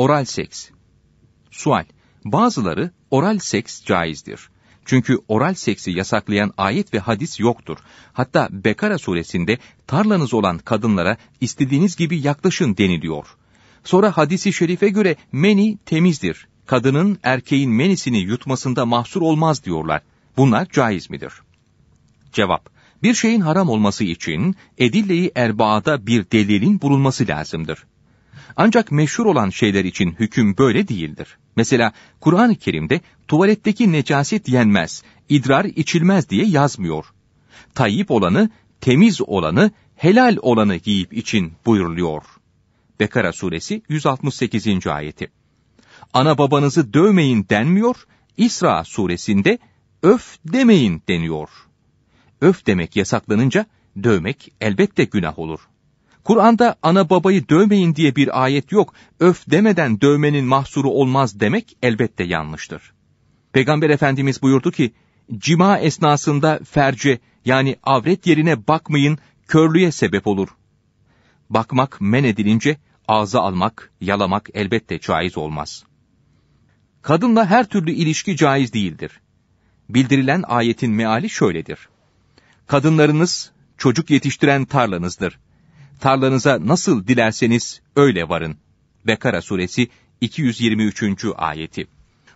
Oral seks. Sual. Bazıları oral seks caizdir. Çünkü oral seksi yasaklayan ayet ve hadis yoktur. Hatta Bekara suresinde tarlanız olan kadınlara istediğiniz gibi yaklaşın deniliyor. Sonra hadisi şerife göre meni temizdir. Kadının erkeğin menisini yutmasında mahsur olmaz diyorlar. Bunlar caiz midir? Cevap. Bir şeyin haram olması için edilleyi erbaada bir delilin bulunması lazımdır. Ancak meşhur olan şeyler için hüküm böyle değildir. Mesela Kur'an-ı Kerim'de tuvaletteki necaset yenmez, idrar içilmez diye yazmıyor. Tayyip olanı, temiz olanı, helal olanı giyip için buyuruluyor. Bekara suresi 168. ayeti. Ana babanızı dövmeyin denmiyor, İsra suresinde öf demeyin deniyor. Öf demek yasaklanınca dövmek elbette günah olur. Kur'an'da ana babayı dövmeyin diye bir ayet yok, öf demeden dövmenin mahsuru olmaz demek elbette yanlıştır. Peygamber Efendimiz buyurdu ki, cima esnasında ferce yani avret yerine bakmayın körlüğe sebep olur. Bakmak men edilince ağza almak, yalamak elbette caiz olmaz. Kadınla her türlü ilişki caiz değildir. Bildirilen ayetin meali şöyledir. Kadınlarınız çocuk yetiştiren tarlanızdır tarlanıza nasıl dilerseniz öyle varın. Bekara suresi 223. ayeti.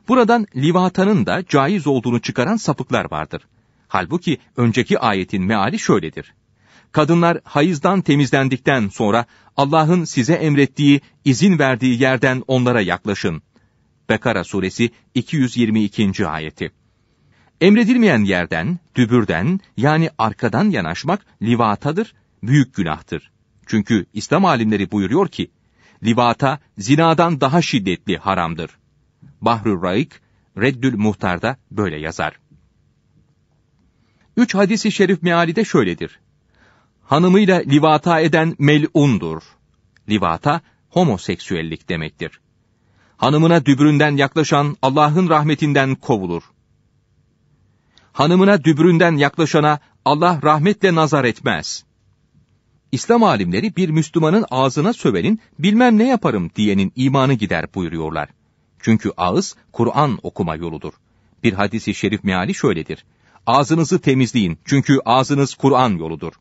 Buradan livatanın da caiz olduğunu çıkaran sapıklar vardır. Halbuki önceki ayetin meali şöyledir. Kadınlar hayızdan temizlendikten sonra Allah'ın size emrettiği, izin verdiği yerden onlara yaklaşın. Bekara suresi 222. ayeti. Emredilmeyen yerden, dübürden yani arkadan yanaşmak livatadır, büyük günahtır. Çünkü İslam alimleri buyuruyor ki, livata zinadan daha şiddetli haramdır. Bahrül Raik, Reddül Muhtar'da böyle yazar. Üç hadisi şerif meali de şöyledir. Hanımıyla livata eden melundur. Livata, homoseksüellik demektir. Hanımına dübründen yaklaşan Allah'ın rahmetinden kovulur. Hanımına dübründen yaklaşana Allah rahmetle nazar etmez. İslam alimleri bir Müslümanın ağzına sövenin bilmem ne yaparım diyenin imanı gider buyuruyorlar. Çünkü ağız Kur'an okuma yoludur. Bir hadisi şerif meali şöyledir. Ağzınızı temizleyin çünkü ağzınız Kur'an yoludur.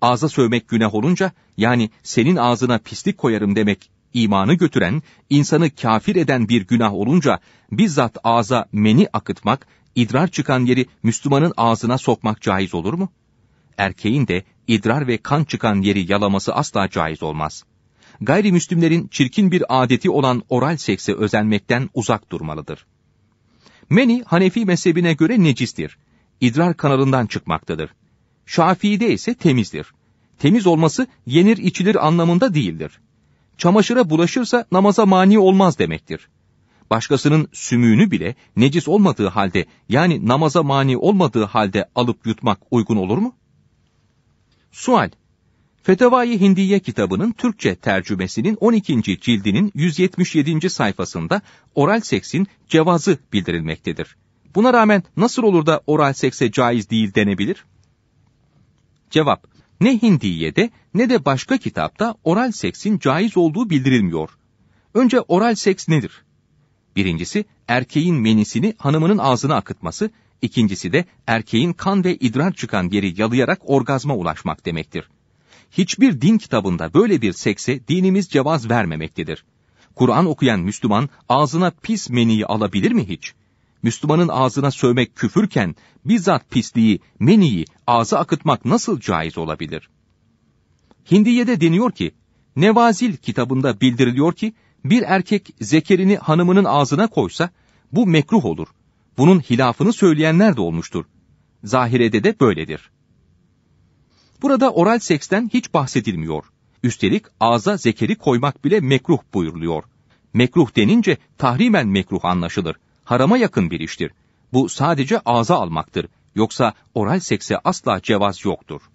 Ağza sövmek günah olunca yani senin ağzına pislik koyarım demek imanı götüren, insanı kafir eden bir günah olunca bizzat ağza meni akıtmak, idrar çıkan yeri Müslümanın ağzına sokmak caiz olur mu? Erkeğin de idrar ve kan çıkan yeri yalaması asla caiz olmaz. Gayrimüslimlerin çirkin bir adeti olan oral sekse özenmekten uzak durmalıdır. Meni Hanefi mezhebine göre necistir. İdrar kanalından çıkmaktadır. Şafii'de ise temizdir. Temiz olması yenir içilir anlamında değildir. Çamaşıra bulaşırsa namaza mani olmaz demektir. Başkasının sümüğünü bile necis olmadığı halde yani namaza mani olmadığı halde alıp yutmak uygun olur mu? Sual. Fetavai Hindiye kitabının Türkçe tercümesinin 12. cildinin 177. sayfasında oral seksin cevazı bildirilmektedir. Buna rağmen nasıl olur da oral sekse caiz değil denebilir? Cevap. Ne Hindiye'de ne de başka kitapta oral seksin caiz olduğu bildirilmiyor. Önce oral seks nedir? Birincisi erkeğin menisini hanımının ağzına akıtması İkincisi de erkeğin kan ve idrar çıkan yeri yalayarak orgazma ulaşmak demektir. Hiçbir din kitabında böyle bir sekse dinimiz cevaz vermemektedir. Kur'an okuyan Müslüman ağzına pis meniyi alabilir mi hiç? Müslümanın ağzına sövmek küfürken bizzat pisliği, meniyi ağza akıtmak nasıl caiz olabilir? Hindiye'de deniyor ki, Nevazil kitabında bildiriliyor ki, bir erkek zekerini hanımının ağzına koysa, bu mekruh olur.'' bunun hilafını söyleyenler de olmuştur. Zahirede de böyledir. Burada oral seksten hiç bahsedilmiyor. Üstelik ağza zekeri koymak bile mekruh buyuruluyor. Mekruh denince tahrimen mekruh anlaşılır. Harama yakın bir iştir. Bu sadece ağza almaktır. Yoksa oral sekse asla cevaz yoktur.